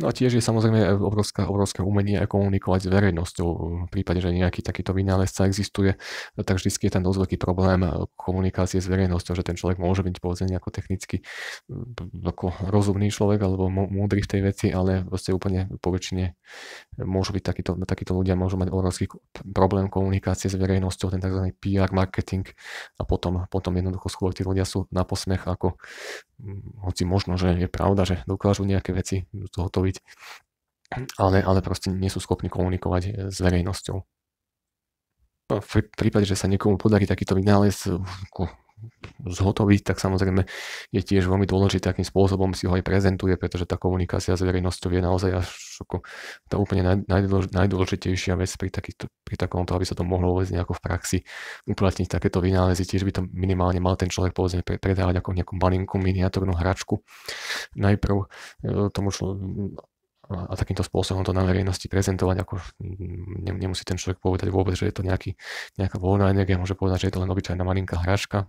No a tiež je samozrejme obrovská, obrovské umenie aj eh, komunikovať s verejnosťou. Eh, v prípade, že nejaký takýto vynálezca existuje, eh, tak vždy je tam dosť veľký problém komunikácie s verejnosťou, že ten človek môže byť povedzme nejako technicky hm, ako rozumný človek alebo múdry v tej veci, ale proste úplne po väčšine môžu byť takíto, takíto ľudia môžu mať obrovský problém komunikácie s verejnosťou, ten tzv. PR marketing a potom, potom jednoducho skôr tí ľudia sú na posmech ako hm, hoci možno, že je pravda, že dokážu nejaké veci z tohoto robiť, ale, ale proste nie sú schopní komunikovať eh, s verejnosťou. V prípade, že sa niekomu podarí takýto vynález eh, zhotoviť, tak samozrejme je tiež veľmi dôležité, akým spôsobom si ho aj prezentuje, pretože tá komunikácia s verejnosťou je naozaj až ako tá úplne najdôležitejšia vec pri, takýto, pri takomto, aby sa to mohlo vôbec nejako v praxi uplatniť takéto vynálezy. Tiež by to minimálne mal ten človek povedzme predávať ako nejakú malinkú miniatúrnu hračku najprv e, tomu človeku a takýmto spôsobom to na verejnosti prezentovať, ako mm, nemusí ten človek povedať vôbec, že je to nejaký, nejaká voľná energia, môže povedať, že je to len obyčajná malinká hračka,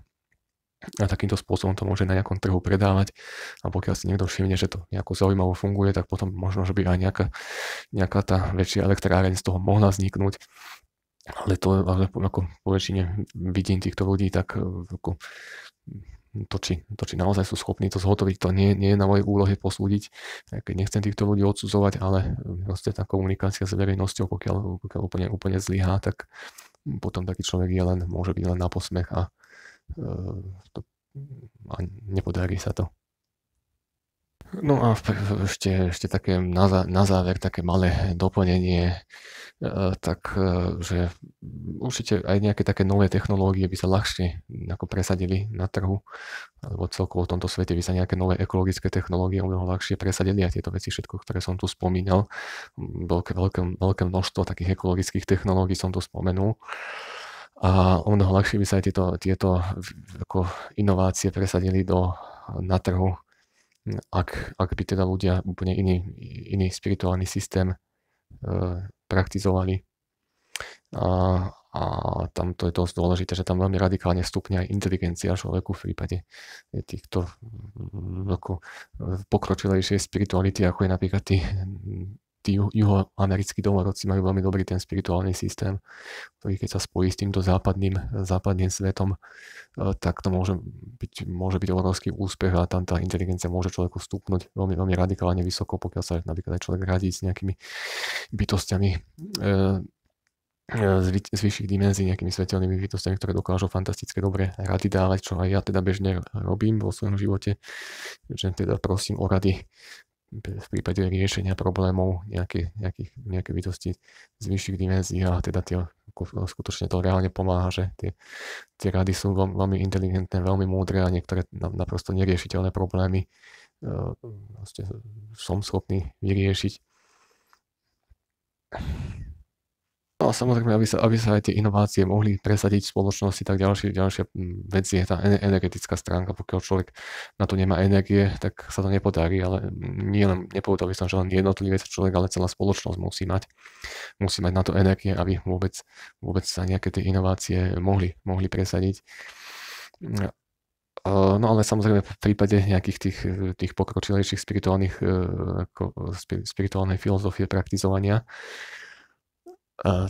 a takýmto spôsobom to môže na nejakom trhu predávať a pokiaľ si niekto všimne, že to nejako zaujímavo funguje, tak potom možno, že by aj nejaká, nejaká tá väčšia elektráreň z toho mohla vzniknúť. Ale to, ale ako po väčšine vidím týchto ľudí, tak e, ako, hm, to, či, to, či naozaj sú schopní to zhotoviť, to nie, nie je na mojej úlohe posúdiť. Keď nechcem týchto ľudí odsudzovať, ale e, proste tá komunikácia s verejnosťou, pokiaľ, pokiaľ úplne, úplne zlyhá, tak potom taký človek je len, môže byť len na posmech a Eh, to, a nepodarí sa to. No a ešte, ešte také na, zá, na záver také malé doplnenie, eh, tak eh, že určite aj nejaké také nové technológie by sa ľahšie ako presadili na trhu, alebo celkovo v tomto svete by sa nejaké nové ekologické technológie mnoho ľahšie presadili a tieto veci všetko, ktoré som tu spomínal, veľké, veľké, veľké množstvo takých ekologických technológií som tu spomenul a o mnoho ľahšie by sa aj tieto, tieto ako inovácie presadili do, na trhu, ak, ak by teda ľudia úplne iný, iný spirituálny systém e, praktizovali. A, a tam to je dosť dôležité, že tam veľmi radikálne stupňa aj inteligencia človeku v prípade e, týchto e, pokročilejšej spirituality, ako je napríklad tí tí juhoamerickí domorodci majú veľmi dobrý ten spirituálny systém, ktorý keď sa spojí s týmto západným, západným svetom, e, tak to môže byť, môže byť obrovský úspech a tam tá inteligencia môže človeku stúpnuť veľmi, veľmi radikálne vysoko, pokiaľ sa napríklad aj človek radí s nejakými bytostiami e, e, z, vy, z vyšších dimenzií, nejakými svetelnými bytostiami, ktoré dokážu fantastické dobre rady dávať, čo aj ja teda bežne robím vo svojom živote. Že teda prosím o rady v prípade riešenia problémov nejaké, nejakých, nejaké bytosti z vyšších dimenzií, a teda tie, skutočne to reálne pomáha, že tie, tie rady sú veľmi inteligentné, veľmi múdre a niektoré naprosto neriešiteľné problémy vlastne som schopný vyriešiť a samozrejme, aby sa, aby sa aj tie inovácie mohli presadiť v spoločnosti, tak ďalšie, ďalšia mm, vec je tá energetická stránka. Pokiaľ človek na to nemá energie, tak sa to nepodarí, ale nie len, nepovedal by som, že len jednotlivý človek, ale celá spoločnosť musí mať, musí mať na to energie, aby vôbec, vôbec sa nejaké tie inovácie mohli, mohli presadiť. Mm, no ale samozrejme v prípade nejakých tých, tých pokročilejších spirituálnych, e, e, spirituálnej filozofie praktizovania, e,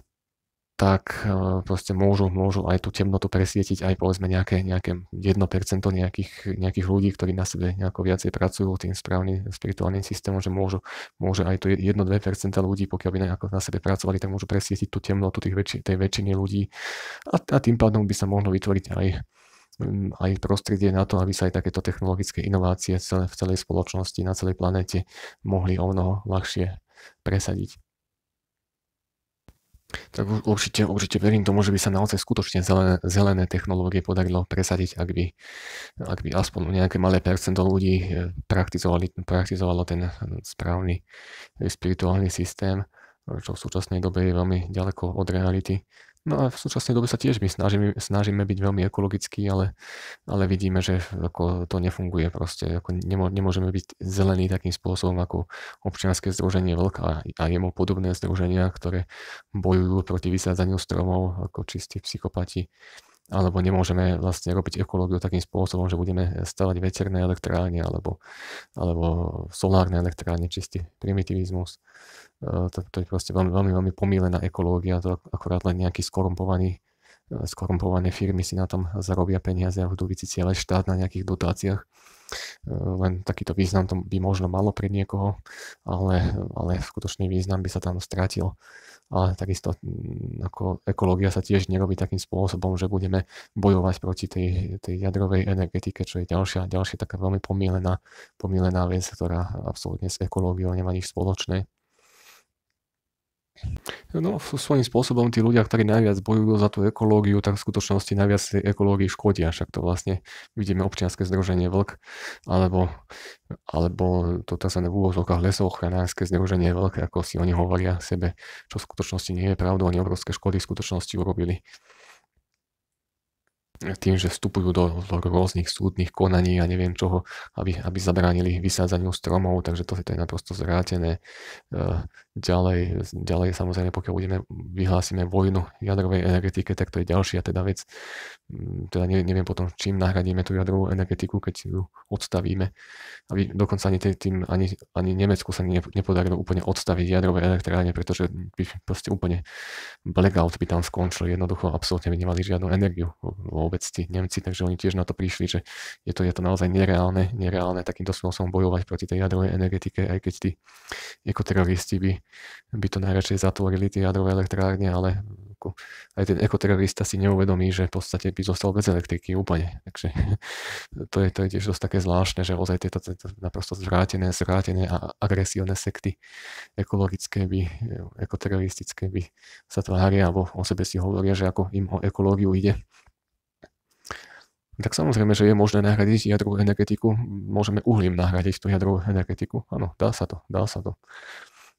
tak eh, proste môžu, môžu aj tú temnotu presietiť aj povedzme nejaké, nejaké 1% nejakých, nejakých ľudí, ktorí na sebe nejako viacej pracujú tým správnym spirituálnym systémom, že môžu, môže aj to 1-2% ľudí, pokiaľ by nejako na sebe pracovali, tak môžu presietiť tú temnotu tých väčši, tej väčšiny ľudí a, a tým pádom by sa mohlo vytvoriť aj mm, aj prostredie na to, aby sa aj takéto technologické inovácie v celej, v celej spoločnosti, na celej planéte mohli o mnoho ľahšie presadiť. Tak určite, určite verím tomu, že by sa naozaj skutočne zelené, zelené technológie podarilo presadiť, ak by, ak by aspoň nejaké malé percento ľudí eh, praktizovali, praktizovalo ten eh, správny eh, spirituálny systém, čo v súčasnej dobe je veľmi ďaleko od reality. No a v súčasnej dobe sa tiež my snažíme, snažíme byť veľmi ekologickí, ale, ale vidíme, že ako to nefunguje proste. Ako nemô, nemôžeme byť zelení takým spôsobom ako občianske združenie veľká. a jemu podobné združenia, ktoré bojujú proti vysádzaniu stromov ako čistí psychopati alebo nemôžeme vlastne robiť ekológiu takým spôsobom, že budeme stavať veterné elektrárne alebo, alebo solárne elektrárne, čistý primitivizmus. Eh, to, to je proste veľmi, veľmi, veľmi pomílená ekológia, to akorát len nejaký skorumpovaný eh, skorumpované firmy si na tom zarobia peniaze a budú vycicieľať štát na nejakých dotáciách. Eh, len takýto význam to by možno malo pre niekoho, ale, ale skutočný význam by sa tam strátil. A takisto mm, ako ekológia sa tiež nerobí takým spôsobom, že budeme bojovať proti tej, tej jadrovej energetike, čo je ďalšia, ďalšia taká veľmi pomílená, pomílená vec, ktorá absolútne s ekológiou nemá nič spoločné. No, svojím spôsobom tí ľudia, ktorí najviac bojujú za tú ekológiu, tak v skutočnosti najviac tej ekológii škodia. Však to vlastne vidíme občianske združenie Vlk, alebo, alebo to tzv. v úvozovkách lesovchranárske združenie Vlk, ako si oni hovoria sebe, čo v skutočnosti nie je pravdou, oni obrovské škody v skutočnosti urobili tým, že vstupujú do, do rôznych súdnych konaní a neviem čoho, aby, aby zabránili vysádzaniu stromov, takže to, to je naprosto zvrátené. E, ďalej, ďalej samozrejme, pokiaľ budeme, vyhlásime vojnu jadrovej energetike, tak to je ďalšia teda vec. Mm, teda neviem potom, čím nahradíme tú jadrovú energetiku, keď ju odstavíme. A dokonca ani tým, ani, ani Nemecku sa nepodarilo úplne odstaviť jadrové elektrárne, pretože by proste úplne blackout by tam skončil. Jednoducho absolútne by nemali žiadnu energiu vôbec tí Nemci, takže oni tiež na to prišli, že je to, je to naozaj nereálne, nereálne takýmto spôsobom bojovať proti tej jadrovej energetike, aj keď tí ekoteroristi by, by to najradšej zatvorili, tie jadrové elektrárne, ale aj ten ekoterorista si neuvedomí, že v podstate by by zostal bez elektriky úplne. Takže to je, to je tiež dosť také zvláštne, že ozaj tieto, tieto naprosto zvrátené, zvrátené a agresívne sekty ekologické by, ekoteroristické by sa tvária alebo o sebe si hovoria, že ako im o ekológiu ide tak samozrejme, že je možné nahradiť jadrovú energetiku, môžeme uhlím nahradiť tú jadrovú energetiku. Áno, dá sa to, dá sa to.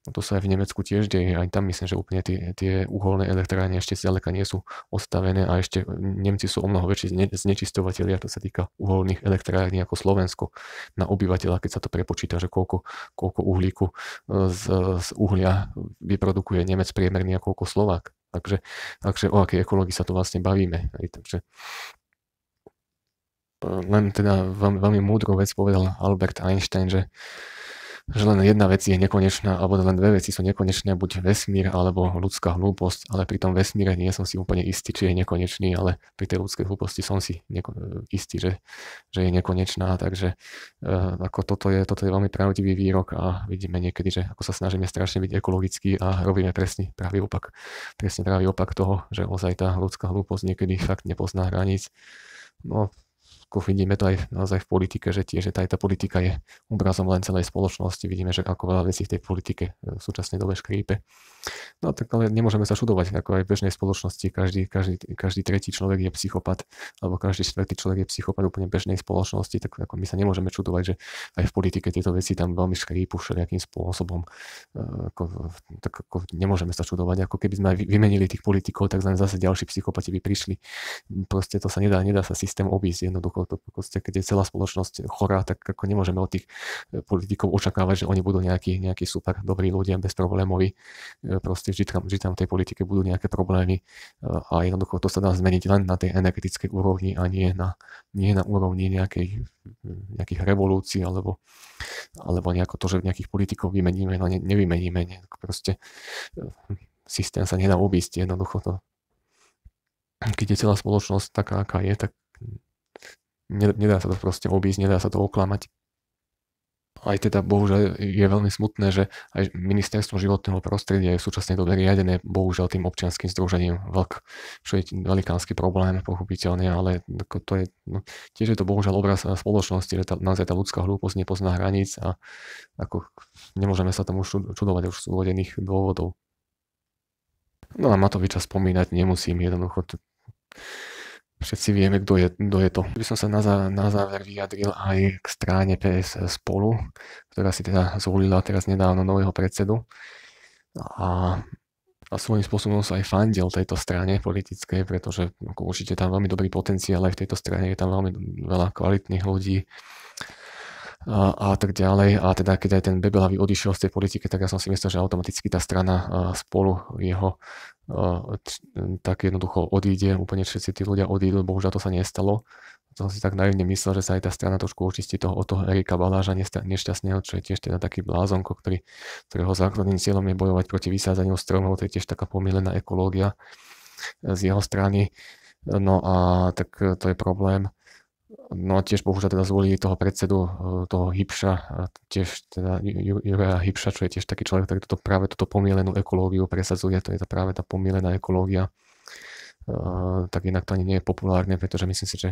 No to sa aj v Nemecku tiež deje, aj tam myslím, že úplne tie, tie uholné elektrárne ešte zďaleka nie sú odstavené a ešte Nemci sú o mnoho väčší a to sa týka uholných elektrární ako Slovensko na obyvateľa, keď sa to prepočíta, že koľko, koľko uhlíku e, z, z uhlia vyprodukuje Nemec priemerný a koľko Slovák. Takže, takže o akej ekológii sa tu vlastne bavíme. Aj, takže e, len teda veľmi, veľmi múdru vec povedal Albert Einstein, že že len jedna vec je nekonečná, alebo len dve veci sú nekonečné, buď vesmír alebo ľudská hlúposť, ale pri tom vesmíre nie som si úplne istý, či je nekonečný, ale pri tej ľudskej hlúposti som si neko- istý, že, že je nekonečná, takže e, ako toto je, toto je veľmi pravdivý výrok a vidíme niekedy, že ako sa snažíme strašne byť ekologický a robíme presne pravý opak, presne pravý opak toho, že ozaj tá ľudská hlúposť niekedy fakt nepozná hraníc. No, ako vidíme to aj naozaj v politike, že tiež aj tá politika je obrazom len celej spoločnosti. Vidíme, že ako veľa vecí v tej politike e, v súčasnej dobe škrípe. No tak ale nemôžeme sa čudovať, ako aj v bežnej spoločnosti každý, každý, každý tretí človek je psychopat, alebo každý štvrtý človek je psychopat úplne bežnej spoločnosti, tak ako my sa nemôžeme čudovať, že aj v politike tieto veci tam veľmi škrípu všelijakým spôsobom. E, ako, tak ako nemôžeme sa čudovať, ako keby sme aj vymenili tých politikov, tak zase ďalší psychopati by prišli. Proste to sa nedá, nedá sa systém obísť jednoducho to proste, keď je celá spoločnosť chorá, tak ako nemôžeme od tých e, politikov očakávať, že oni budú nejakí, nejakí super dobrí ľudia, bez problémov. E, proste vždy tam, vždy tam v tej politike budú nejaké problémy e, a jednoducho to sa dá zmeniť len na tej energetickej úrovni a nie na, nie na úrovni nejakej, nejakých revolúcií alebo, alebo nejako to, že nejakých politikov vymeníme, no ne, nevymeníme. Ne, proste systém sa nedá obísť jednoducho to, no. keď je celá spoločnosť taká, aká je, tak nedá sa to proste obísť, nedá sa to oklamať. Aj teda bohužiaľ je veľmi smutné, že aj ministerstvo životného prostredia je v súčasnej dobe riadené bohužiaľ tým občianským združením VLK, čo je velikánsky problém, pochopiteľne, ale to je, no, tiež je to bohužiaľ obraz spoločnosti, že tá, naozaj tá ľudská hlúposť nepozná hraníc a ako nemôžeme sa tomu čudovať už z úvodených dôvodov. No a Matoviča spomínať nemusím, jednoducho to, všetci vieme, kto je, kto je to. By som sa na, zá, na záver vyjadril aj k strane PS Spolu, ktorá si teda zvolila teraz nedávno nového predsedu. No a, a svojím spôsobom som aj fandil tejto strane politickej, pretože ako určite tam veľmi dobrý potenciál aj v tejto strane, je tam veľmi veľa kvalitných ľudí a, a tak ďalej. A teda keď aj ten Bebelavý odišiel z tej politiky, tak ja som si myslel, že automaticky tá strana spolu jeho tak jednoducho odíde, úplne všetci tí ľudia odídu, bohužiaľ to sa nestalo. To si tak naivne myslel, že sa aj tá strana trošku očistí toho, od toho Erika Baláža nešťastného, čo je tiež teda taký blázonko, ktorý, ktorého základným cieľom je bojovať proti vysádzaniu stromov, to je tiež taká pomielená ekológia e, z jeho strany. No a tak e, to je problém. No a tiež bohužiaľ teda zvolili toho predsedu, eh, toho Hipša, tiež teda Juraja Hipša, čo je tiež taký človek, ktorý toto, práve túto pomielenú ekológiu presadzuje, to je tá práve tá pomielená ekológia, Eh, tak inak to ani nie je populárne, pretože myslím si, že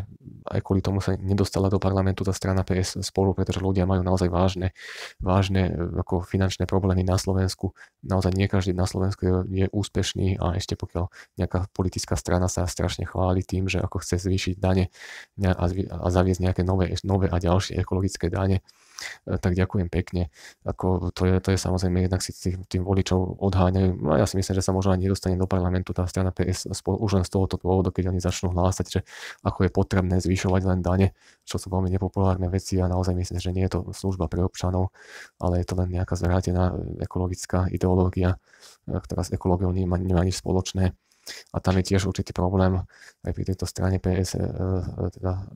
aj kvôli tomu sa nedostala do parlamentu tá strana PS spolu, pretože ľudia majú naozaj vážne, vážne eh, ako finančné problémy na Slovensku. Naozaj nie každý na Slovensku je, je úspešný a ešte pokiaľ nejaká politická strana sa strašne chváli tým, že ako chce zvýšiť dane a, a zaviesť nejaké nové, nové a ďalšie ekologické dane, E, tak ďakujem pekne. Ako to, je, to je samozrejme jednak si tých, tým voličov odháňajú. No ja si myslím, že sa možno ani nedostane do parlamentu tá strana PS už len z tohoto dôvodu, keď oni začnú hlásať, že ako je potrebné zvyšovať len dane, čo sú veľmi nepopulárne veci a naozaj myslím, že nie je to služba pre občanov, ale je to len nejaká zvrátená e, ekologická ideológia, ktorá e, s ekológiou nemá, nemá nič spoločné. A tam je tiež určitý problém aj pri tejto strane PS, teda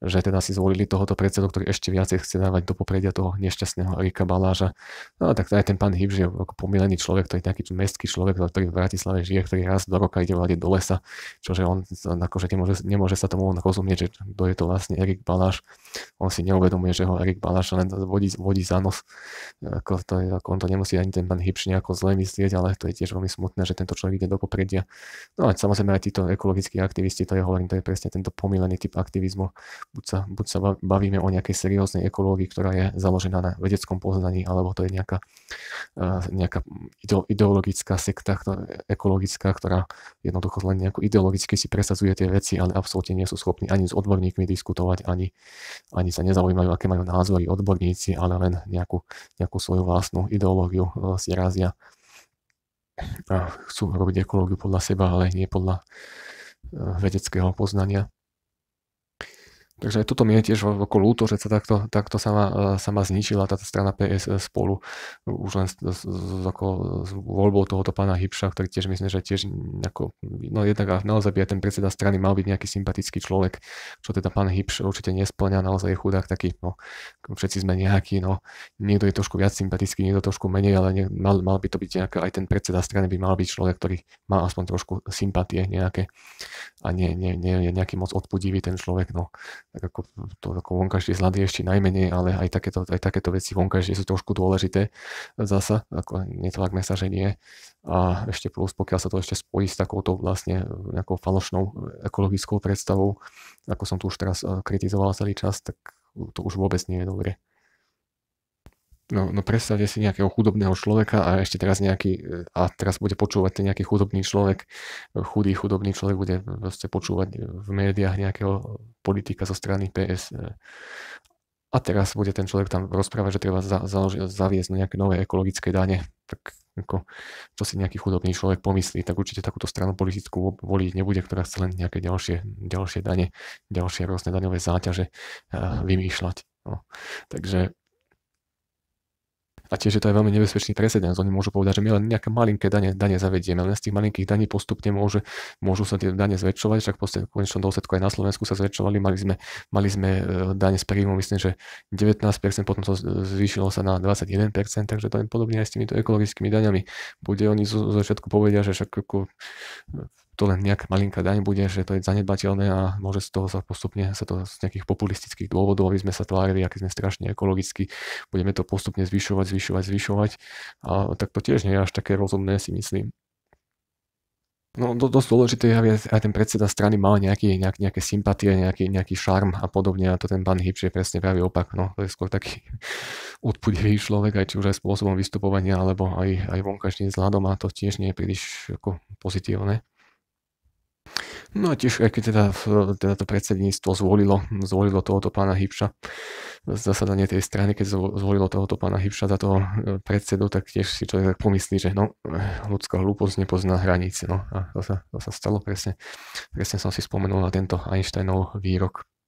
že teda si zvolili tohoto predsedu, ktorý ešte viacej chce dávať do popredia toho nešťastného Erika Baláža. No a tak aj ten pán Hybž je ako pomilený človek, to je taký mestský človek, ktorý v Bratislave žije, ktorý raz do roka ide vláde do lesa, čože on akože nemôže, nemôže sa tomu on rozumieť, že kto je to vlastne Erik Baláš. On si neuvedomuje, že ho Erik Baláš len vodí, vodí za nos. Ako to je, ako on to nemusí ani ten pán Hybž nejako zle myslieť, ale to je tiež veľmi smutné, že tento človek ide do popredia. No a samozrejme aj títo ekologickí aktivisti, to je hovorím, to je presne tento pomilený typ aktivizmu, buď sa, buď sa bavíme o nejakej serióznej ekológii, ktorá je založená na vedeckom poznaní, alebo to je nejaká, e, nejaká ideologická sekta ktorá, ekologická, ktorá jednoducho len nejako ideologicky si presadzuje tie veci, ale absolútne nie sú schopní ani s odborníkmi diskutovať, ani, ani sa nezaujímajú, aké majú názory odborníci, ale len nejakú, nejakú svoju vlastnú ideológiu e, si razia a chcú robiť ekológiu podľa seba, ale nie podľa e, vedeckého poznania. Takže aj toto mi je tiež ako ľúto, že sa takto, takto sama, e, sama zničila táto strana PS e spolu e, už len s, s, ako, s voľbou tohoto pána Hipša, ktorý tiež myslím, že tiež ako, no jednak naozaj by aj ten predseda strany mal byť nejaký sympatický človek, čo teda pán Hipš určite nesplňa, naozaj je chudák taký, no všetci sme nejakí, no niekto je trošku viac sympatický, niekto trošku menej, ale nie, mal, mal by to byť nejaká, aj ten predseda strany by mal byť človek, ktorý má aspoň trošku sympatie nejaké a nie, nie, nie je nejaký moc odpudivý ten človek, no tak ako no, to ako vonkajšie zlady ešte najmenej, ale aj takéto, aj takéto veci vonkajšie sú trošku dôležité zasa, ako netlak sa, že nie. A ešte plus, pokiaľ sa to ešte spojí s takouto vlastne e, nejakou falošnou e, ekologickou predstavou, ako som tu už teraz e, kritizoval celý čas, tak to už vôbec nie je dobre. No, no predstavte si nejakého chudobného človeka a ešte teraz nejaký, e, a teraz bude počúvať ten nejaký chudobný človek, e, chudý chudobný človek bude proste počúvať e, v médiách nejakého politika zo strany PS. A teraz bude ten človek tam rozprávať, že treba za, založi, zaviesť nejaké nové ekologické dane. Tak ako, čo si nejaký chudobný človek pomyslí, tak určite takúto stranu politickú voliť nebude, ktorá chce len nejaké ďalšie, ďalšie dane, ďalšie rôzne daňové záťaže vymýšľať. No. Takže a tiež je to aj veľmi nebezpečný precedens. Oni môžu povedať, že my len nejaké malinké dane, dane zavedieme. Len z tých malinkých daní postupne môže, môžu sa tie dane zväčšovať, však v konečnom dôsledku aj na Slovensku sa zväčšovali. Mali sme, mali sme e, dane z príjmu, myslím, že 19%, potom sa e, zvýšilo sa na 21%, takže to je podobne aj s týmito ekologickými daňami. Bude oni zo, zo začiatku povedia, že však to len nejaká malinká daň bude, že to je zanedbateľné a môže z toho sa postupne sa to z nejakých populistických dôvodov, aby sme sa tvárili, aký sme strašne ekologicky, budeme to postupne zvyšovať, zvyšovať, zvyšovať. A tak to tiež nie je až také rozumné, si myslím. No, do, dosť dôležité je, aby aj ten predseda strany mal nejaký, nejak, nejaké sympatie, nejaký, nejaký šarm a podobne. A to ten pán Hipš je presne pravý opak. No, to je skôr taký odpudivý človek, aj či už aj spôsobom vystupovania, alebo aj, aj vonkačným vzhľadom a to tiež nie je príliš ako, pozitívne. No a tiež, aj keď teda, teda to predsedníctvo zvolilo, zvolilo tohoto pána Hybša, zasadanie tej strany, keď zvolilo tohoto pána Hybša za toho e, predsedu, tak tiež si človek tak pomyslí, že no, ľudská hlúposť nepozná hranice. No a to sa, to sa stalo presne. Presne som si spomenul na tento Einsteinov výrok